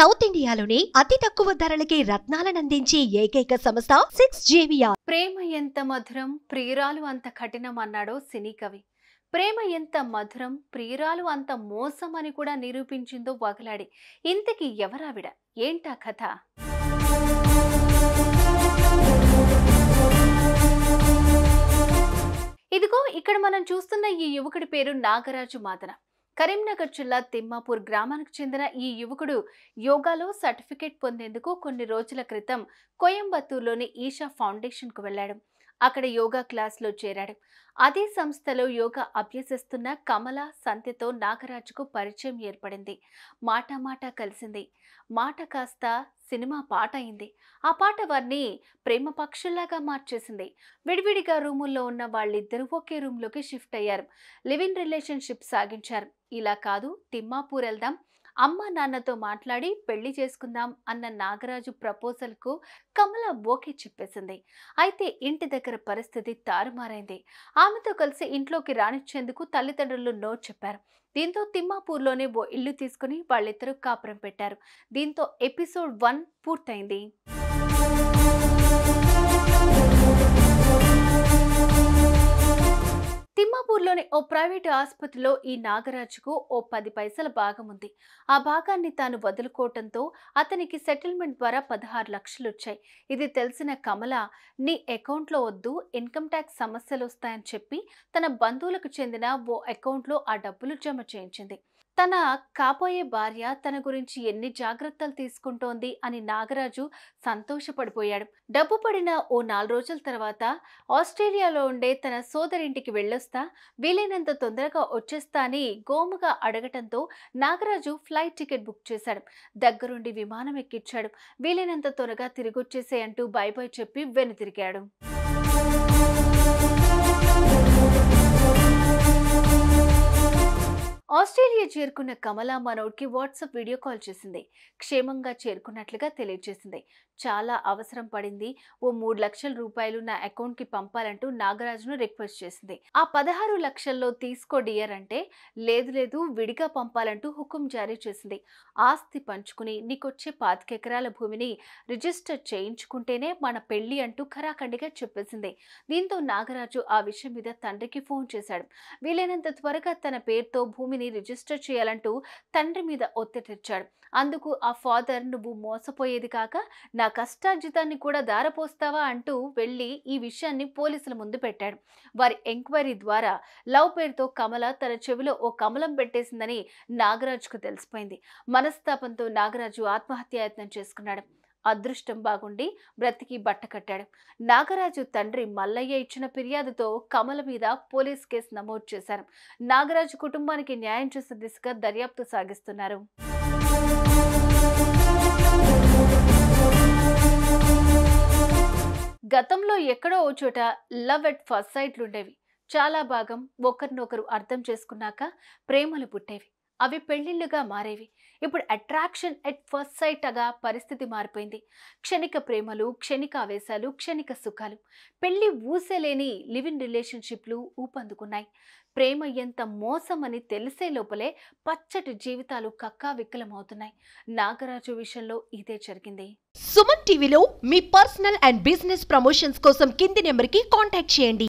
south ఇండియాలోని అతి తక్కువ ధరలకి రత్నాలను అందించే ఏకైక సంస్థ సిక్స్ జేవియా ప్రేమ ఎంత మధురం ప్రియురాలు అంత కఠినం అన్నాడో సినీ కవి ప్రేమ ఎంత మధురం ప్రియురాలు అంత మోసం అని కూడా నిరూపించిందో వగలాడి ఇంతకీ ఎవరావిడ ఏంటా కథ ఇదిగో ఇక్కడ మనం చూస్తున్న ఈ యువకుడి పేరు నాగరాజు మాదన కరీంనగర్ జిల్లా తిమ్మాపూర్ గ్రామానికి చెందిన ఈ యువకుడు యోగాలో సర్టిఫికేట్ పొందేందుకు కొన్ని రోజుల క్రితం కోయంబత్తూర్లోని ఈషా ఫౌండేషన్కు వెళ్ళాడు అక్కడ యోగా క్లాస్లో చేరాడు అదే సంస్థలో యోగా అభ్యసిస్తున్న కమల సంతతో నాగరాజుకు పరిచయం ఏర్పడింది మాట మాట కలిసింది మాట కాస్త సినిమా పాట అయింది ఆ పాట వారిని ప్రేమ పక్షుల్లాగా మార్చేసింది విడివిడిగా రూముల్లో ఉన్న వాళ్ళిద్దరూ ఒకే రూమ్లోకి షిఫ్ట్ అయ్యారు లివింగ్ రిలేషన్షిప్ సాగించారు ఇలా కాదు తిమ్మాపూర్ వెళ్దాం అమ్మ నాన్నతో మాట్లాడి పెళ్లి చేసుకుందాం అన్న నాగరాజు ప్రపోజల్కు కమల ఓకే చెప్పేసింది అయితే ఇంటి దగ్గర పరిస్థితి తారుమారైంది ఆ ఆమెతో కలిసి ఇంట్లోకి రానిచ్చేందుకు తల్లిదండ్రులు నో చెప్పారు దీంతో తిమ్మాపూర్లోనే ఓ ఇల్లు తీసుకుని వాళ్ళిద్దరూ కాపురం పెట్టారు దీంతో ఎపిసోడ్ వన్ పూర్తయింది సోలాపూర్లోని ఓ ప్రైవేటు ఆసుపత్రిలో ఈ నాగరాజుకు ఓ పది పైసల భాగం ఉంది ఆ భాగాన్ని తాను వదులుకోవటంతో అతనికి సెటిల్మెంట్ ద్వారా పదహారు లక్షలు వచ్చాయి ఇది తెలిసిన కమల నీ అకౌంట్లో వద్దు ఇన్కమ్ ట్యాక్స్ సమస్యలు వస్తాయని చెప్పి తన బంధువులకు చెందిన ఓ అకౌంట్లో ఆ డబ్బులు జమ చేయించింది తన కాపోయే భార్య తన గురించి ఎన్ని జాగ్రత్తలు తీసుకుంటోంది అని నాగరాజు సంతోషపడిపోయాడు డబ్బు పడిన ఓ నాలుగు రోజుల తర్వాత ఆస్ట్రేలియాలో ఉండే తన సోదరింటికి వెళ్ళొస్తా వీలైనంత తొందరగా వచ్చేస్తా అని గోముగా అడగటంతో నాగరాజు ఫ్లైట్ టికెట్ బుక్ చేశాడు దగ్గరుండి విమానం ఎక్కించాడు వీలైనంత త్వరగా తిరిగొచ్చేసే అంటూ బై బై చెప్పి వెనుతిరిగాడు ఆస్ట్రేలియా చేరుకున్న కమలా మనోడ్కి వాట్సాప్ వీడియో కాల్ చేసింది క్షేమంగా చేరుకున్నట్లుగా తెలియజేసింది చాలా అవసరం పడింది ఓ మూడు లక్షల రూపాయలు నా అకౌంట్కి పంపాలంటూ నాగరాజును రిక్వెస్ట్ చేసింది ఆ పదహారు లక్షల్లో తీసుకో డియర్ అంటే లేదు లేదు విడిగా పంపాలంటూ హుకుం జారీ చేసింది ఆస్తి పంచుకుని నీకొచ్చే పాతికెకరాల భూమిని రిజిస్టర్ చేయించుకుంటేనే మన పెళ్లి అంటూ ఖరాఖండిగా చెప్పేసింది దీంతో నాగరాజు ఆ విషయం మీద తండ్రికి ఫోన్ చేశాడు వీలైనంత త్వరగా తన పేరుతో భూమి కంపెనీని రిజిస్టర్ చేయాలంటూ తండ్రి మీద ఒత్తిడి తెచ్చాడు అందుకు ఆ ఫాదర్ నువ్వు మోసపోయేది కాక నా కష్టార్జితాన్ని కూడా దారపోస్తావా అంటూ వెళ్ళి ఈ విషయాన్ని పోలీసుల ముందు పెట్టాడు వారి ఎంక్వైరీ ద్వారా లవ్ పేరుతో కమల తన చెవిలో ఓ కమలం పెట్టేసిందని నాగరాజుకు తెలిసిపోయింది మనస్తాపంతో నాగరాజు ఆత్మహత్యాయత్నం చేసుకున్నాడు అదృష్టం బాగుండి బ్రతికి బట్ట కట్టాడు నాగరాజు తండ్రి మల్లయ్య ఇచ్చిన ఫిర్యాదుతో కమల మీద పోలీస్ కేసు నమోదు చేశారు నాగరాజు కుటుంబానికి న్యాయం చేసే దిశగా దర్యాప్తు సాగిస్తున్నారు గతంలో ఎక్కడో ఓ చోట లవ్ ఎట్ ఫస్ట్ సైట్లుండేవి చాలా భాగం ఒకరినొకరు అర్థం చేసుకున్నాక ప్రేమలు పుట్టేవి అవి పెళ్లిళ్ళుగా మారేవి ఇప్పుడు అట్రాక్షన్ ఎట్ ఫస్ట్ సైట్ అగా పరిస్థితి మారిపోయింది క్షణిక ప్రేమలు క్షణిక ఆవేశాలు క్షణిక సుఖాలు పెళ్లి ఊసేలేని లివింగ్ రిలేషన్షిప్లు ఊపందుకున్నాయి ప్రేమ ఎంత మోసమని తెలిసే లోపలే పచ్చటి జీవితాలు కక్కావిక్కలమవుతున్నాయి నాగరాజు విషయంలో ఇదే జరిగింది సుమన్ టీవీలో మీ పర్సనల్ అండ్ బిజినెస్ ప్రమోషన్స్ కోసం కింది నెంబర్కి కాంటాక్ట్ చేయండి